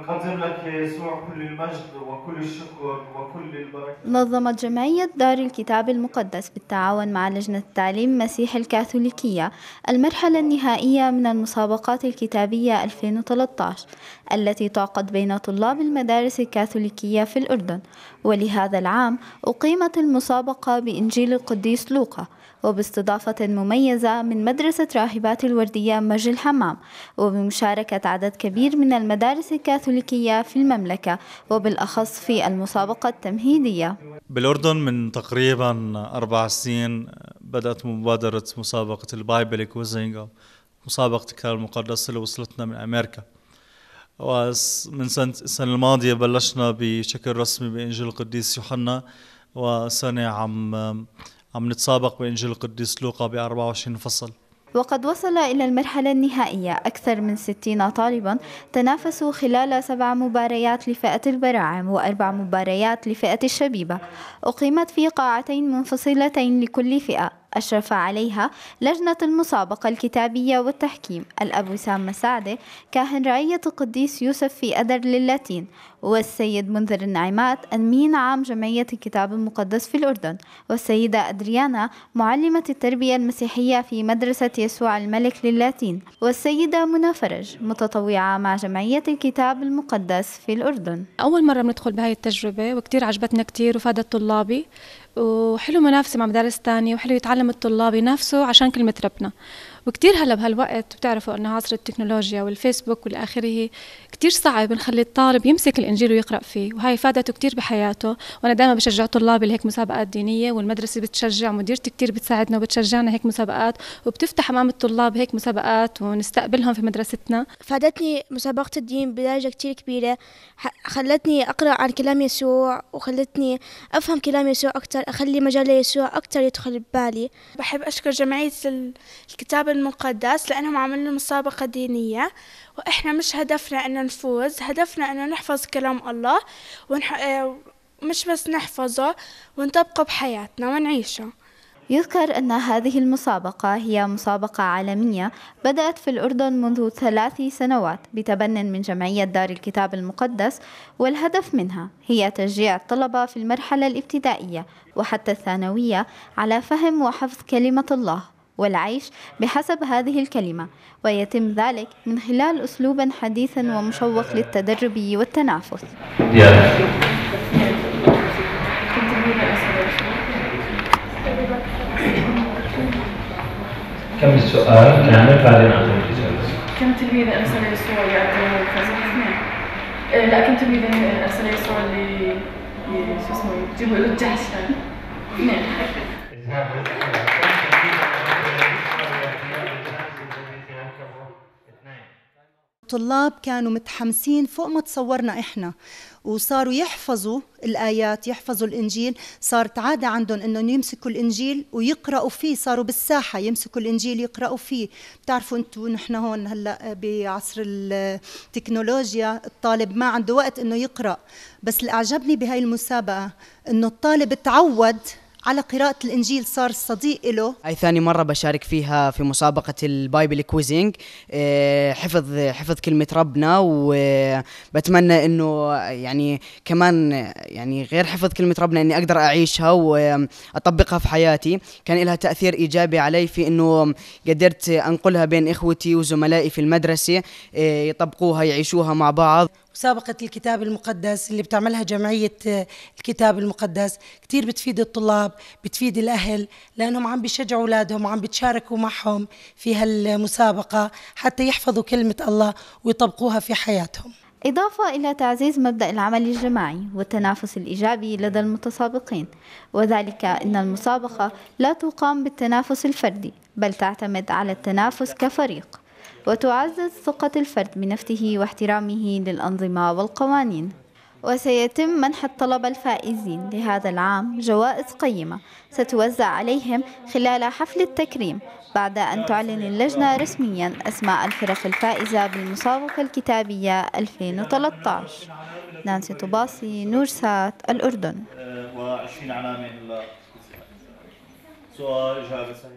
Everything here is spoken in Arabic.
نقدم لك يسوع كل المجد وكل الشكر وكل البركة نظمت جمعية دار الكتاب المقدس بالتعاون مع لجنة التعليم مسيح الكاثوليكية المرحلة النهائية من المسابقات الكتابية 2013 التي تعقد بين طلاب المدارس الكاثوليكية في الأردن ولهذا العام أقيمت المسابقة بإنجيل القديس لوقا وباستضافة مميزة من مدرسة راهبات الوردية مجل الحمام وبمشاركة عدد كبير من المدارس الكاثوليكية الكاثوليكية في المملكة وبالأخص في المسابقة التمهيدية بالأردن من تقريبا أربع سنين بدأت مبادرة مسابقة البايبل كوزينغ مسابقة الكتاب المقدس اللي وصلتنا من أمريكا ومن سنة السنة الماضية بلشنا بشكل رسمي بإنجيل القديس يوحنا وسنة عم عم نتسابق بإنجيل القديس لوقا ب 24 فصل وقد وصل إلى المرحلة النهائية أكثر من 60 طالبا تنافسوا خلال سبع مباريات لفئة البراعم وأربع مباريات لفئة الشبيبة أقيمت في قاعتين منفصلتين لكل فئة أشرف عليها لجنة المسابقة الكتابية والتحكيم الأب وسام مساعدة كاهن رعية القديس يوسف في أدر للاتين والسيد منذر النعيمات أمين عام جمعية الكتاب المقدس في الأردن والسيدة أدريانا معلمة التربية المسيحية في مدرسة يسوع الملك للاتين والسيدة منى فرج متطوعة مع جمعية الكتاب المقدس في الأردن أول مرة بندخل بهاي التجربة وكتير عجبتنا كتير وفادت طلابي وحلو منافسة مع مدارس تانية وحلو يتعلم الطلاب ينافسوا عشان كلمة ربنا وكتير هلا بهالوقت بتعرفوا انه عصر التكنولوجيا والفيسبوك والاخره كتير صعب نخلي الطالب يمسك الانجيل ويقرا فيه وهي فادته كتير بحياته وانا دائما بشجع طلابي لهيك مسابقات دينيه والمدرسه بتشجع مديرتي كتير بتساعدنا وبتشجعنا هيك مسابقات وبتفتح امام الطلاب هيك مسابقات ونستقبلهم في مدرستنا فادتني مسابقه الدين بدرجه كتير كبيره خلتني اقرا عن كلام يسوع وخلتني افهم كلام يسوع اكثر اخلي مجال يسوع اكثر يدخل ببالي بحب اشكر جمعيه الكتاب المقدس لأنهم عملوا مسابقة دينية وإحنا مش هدفنا أن نفوز هدفنا أن نحفظ كلام الله ونح... آه، مش بس نحفظه ونطبقه بحياتنا ونعيشه يذكر أن هذه المسابقة هي مسابقة عالمية بدأت في الأردن منذ ثلاث سنوات بتبن من جمعية دار الكتاب المقدس والهدف منها هي تشجيع الطلبة في المرحلة الابتدائية وحتى الثانوية على فهم وحفظ كلمة الله والعيش بحسب هذه الكلمة ويتم ذلك من خلال أسلوب حديث ومشوق للتدرب والتنافس كم السؤال كان بعدين كم تلميذ أرسل لي صور كذا؟ اثنين. إيه، لا كم تلميذ أرسل لي الصور اللي شو اسمه يجيبوا له اثنين الطلاب كانوا متحمسين فوق ما تصورنا إحنا وصاروا يحفظوا الآيات يحفظوا الإنجيل صارت عادة عندهم أنهم يمسكوا الإنجيل ويقرأوا فيه صاروا بالساحة يمسكوا الإنجيل يقرأوا فيه بتعرفوا أنتوا نحن هون هلأ بعصر التكنولوجيا الطالب ما عنده وقت أنه يقرأ بس اللي أعجبني بهاي المسابقة أنه الطالب تعود على قراءة الإنجيل صار صديق له أي ثاني مرة بشارك فيها في مسابقة البايبل كويزينج آه، حفظ حفظ كلمة ربنا وبتمنى إنه يعني كمان يعني غير حفظ كلمة ربنا إني أقدر أعيشها وأطبقها في حياتي كان لها تأثير إيجابي علي في إنه قدرت أنقلها بين إخوتي وزملائي في المدرسة آه، يطبقوها يعيشوها مع بعض مسابقة الكتاب المقدس اللي بتعملها جمعية آه، الكتاب المقدس كتير بتفيد الطلاب بتفيد الأهل لأنهم عم بيشجعوا أولادهم وعم بتشاركوا معهم في هالمسابقة حتى يحفظوا كلمة الله ويطبقوها في حياتهم إضافة إلى تعزيز مبدأ العمل الجماعي والتنافس الإيجابي لدى المتسابقين وذلك أن المسابقة لا تقام بالتنافس الفردي بل تعتمد على التنافس كفريق وتعزز ثقة الفرد بنفسه واحترامه للأنظمة والقوانين وسيتم منح الطلبة الفائزين لهذا العام جوائز قيمة ستوزع عليهم خلال حفل التكريم بعد أن تعلن اللجنة رسميا أسماء الفرق الفائزة بالمسابقة الكتابية 2013 نانسي طباسي نورسات الأردن آه،